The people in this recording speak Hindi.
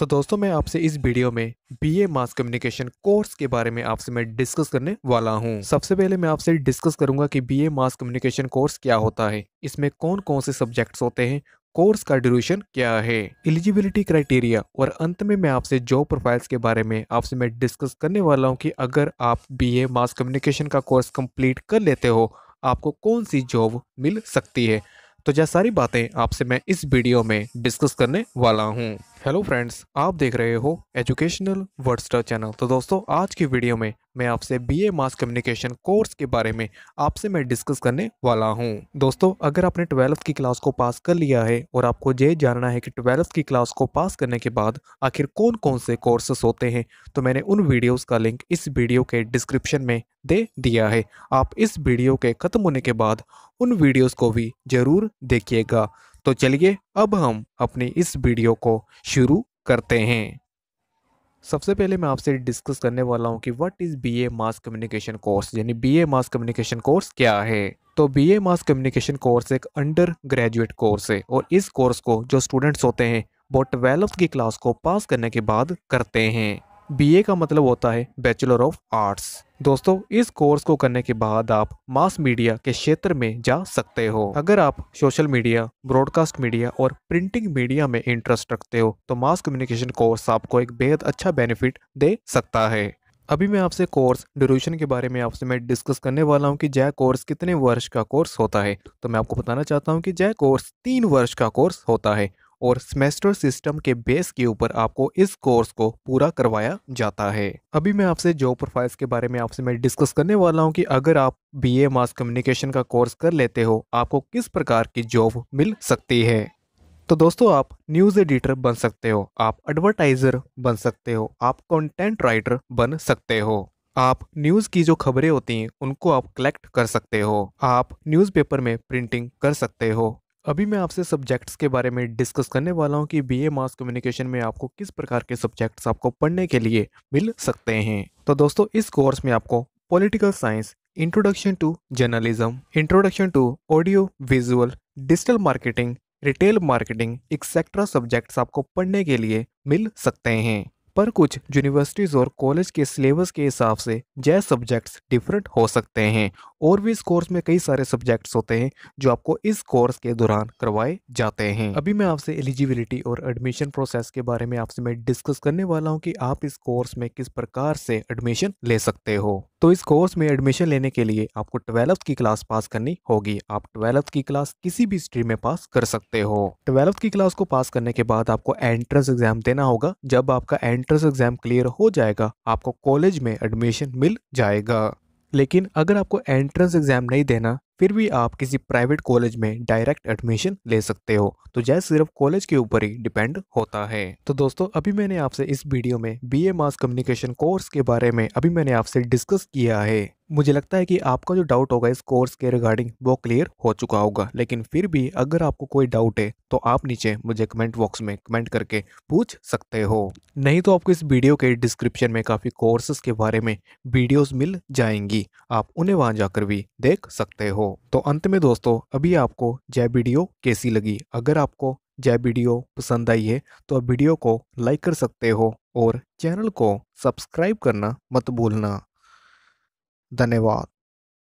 तो दोस्तों मैं आपसे इस वीडियो में बीए मास कम्युनिकेशन कोर्स के बारे में आपसे मैं डिस्कस करने वाला हूं। सबसे पहले मैं आपसे डिस्कस करूंगा कि बीए मास कम्युनिकेशन कोर्स क्या होता है इसमें कौन कौन से सब्जेक्ट्स होते हैं कोर्स का ड्यूरेशन क्या है एलिजिबिलिटी क्राइटेरिया और अंत में मैं आपसे जॉब प्रोफाइल्स के बारे में आपसे मैं डिस्कस करने वाला हूँ कि अगर आप ए मास कम्युनिकेशन का कोर्स कम्प्लीट कर लेते हो आपको कौन सी जॉब मिल सकती है तो यह सारी बातें आपसे मैं इस वीडियो में डिस्कस करने वाला हूँ हेलो फ्रेंड्स आप देख रहे हो एजुकेशनल वर्डस्टर चैनल तो दोस्तों आज की वीडियो में मैं आपसे बीए मास कम्युनिकेशन कोर्स के बारे में आपसे मैं डिस्कस करने वाला हूं दोस्तों अगर आपने ट्वेल्थ की क्लास को पास कर लिया है और आपको ये जानना है कि ट्वेल्थ की क्लास को पास करने के बाद आखिर कौन कौन से कोर्सेस होते हैं तो मैंने उन वीडियोज़ का लिंक इस वीडियो के डिस्क्रिप्शन में दे दिया है आप इस वीडियो के ख़त्म होने के बाद उन वीडियोज़ को भी ज़रूर देखिएगा तो चलिए अब हम अपने इस वीडियो को शुरू करते हैं सबसे पहले मैं आपसे डिस्कस करने वाला हूं कि what is BA mass communication course यानी बीए मास कम्युनिकेशन कोर्स क्या है तो बीए मास कम्युनिकेशन कोर्स एक अंडर ग्रेजुएट कोर्स है और इस कोर्स को जो स्टूडेंट्स होते हैं वो ट्वेल्थ की क्लास को पास करने के बाद करते हैं बीए का मतलब होता है बैचलर ऑफ आर्ट्स दोस्तों इस कोर्स को करने के बाद आप मास मीडिया के क्षेत्र में जा सकते हो अगर आप सोशल मीडिया ब्रॉडकास्ट मीडिया और प्रिंटिंग मीडिया में इंटरेस्ट रखते हो तो मास कम्युनिकेशन कोर्स आपको एक बेहद अच्छा बेनिफिट दे सकता है अभी मैं आपसे कोर्स ड्यूरेशन के बारे में आपसे मैं डिस्कस करने वाला हूं कि जय कोर्स कितने वर्ष का कोर्स होता है तो मैं आपको बताना चाहता हूं कि जय कोर्स तीन वर्ष का कोर्स होता है और सेमेस्टर सिस्टम के बेस के ऊपर आपको इस कोर्स को पूरा करवाया जाता है अभी मैं आपसे जॉब प्रोफाइल्स के बारे में आपसे मैं डिस्कस करने वाला हूँ कि अगर आप बी ए मास कम्युनिकेशन का कोर्स कर लेते हो आपको किस प्रकार की जॉब मिल सकती है तो दोस्तों आप न्यूज़ एडिटर बन सकते हो आप एडवर्टाइज़र बन सकते हो आप कंटेंट राइटर बन सकते हो आप न्यूज़ की जो खबरें होती हैं उनको आप कलेक्ट कर सकते हो आप न्यूज़पेपर में प्रिंटिंग कर सकते हो अभी मैं आपसे सब्जेक्ट्स के बारे में डिस्कस करने वाला हूं कि बीए मास कम्युनिकेशन में आपको किस प्रकार के सब्जेक्ट्स आपको पढ़ने के लिए मिल सकते हैं तो दोस्तों इस कोर्स में आपको political science introduction to journalism introduction to audio visual digital marketing retail marketing etcetera subjects आपको पढ़ने के लिए मिल सकते हैं पर कुछ यूनिवर्सिटीज़ और कॉलेज के सिलेबस के हिसाब से जय सब्जेक्ट्स डिफरेंट हो सकते हैं और भी इस कोर्स में कई सारे सब्जेक्ट्स होते हैं जो आपको इस कोर्स के दौरान करवाए जाते हैं अभी मैं आपसे एलिजिबिलिटी और एडमिशन प्रोसेस के बारे में आपसे मैं डिस्कस करने वाला हूँ कि आप इस कोर्स में किस प्रकार से एडमिशन ले सकते हो तो इस कोर्स में एडमिशन लेने के लिए आपको ट्वेल्थ की क्लास पास करनी होगी आप ट्वेल्थ की क्लास किसी भी स्ट्रीम में पास कर सकते हो ट्वेल्थ की क्लास को पास करने के बाद आपको एंट्रेंस एग्जाम देना होगा जब आपका एंट्रेंस एग्जाम क्लियर हो जाएगा आपको कॉलेज में एडमिशन मिल जाएगा लेकिन अगर आपको एंट्रेंस एग्जाम नहीं देना फिर भी आप किसी प्राइवेट कॉलेज में डायरेक्ट एडमिशन ले सकते हो तो जैसे सिर्फ कॉलेज के ऊपर ही डिपेंड होता है तो दोस्तों अभी मैंने आपसे इस वीडियो में B A mass communication course के बारे में अभी मैंने आपसे डिस्कस किया है मुझे लगता है कि आपका जो डाउट होगा इस कोर्स के रिगार्डिंग वो क्लियर हो चुका होगा लेकिन फिर भी अगर आपको कोई डाउट है तो आप नीचे मुझे कमेंट बॉक्स में कमेंट करके पूछ सकते हो नहीं तो आपको इस वीडियो के डिस्क्रिप्शन में काफ़ी कोर्सेज के बारे में वीडियोस मिल जाएंगी आप उन्हें वहाँ जाकर भी देख सकते हो तो अंत में दोस्तों अभी आपको जय वीडियो कैसी लगी अगर आपको जय वीडियो पसंद आई है तो आप वीडियो को लाइक कर सकते हो और चैनल को सब्सक्राइब करना मत भूलना धन्यवाद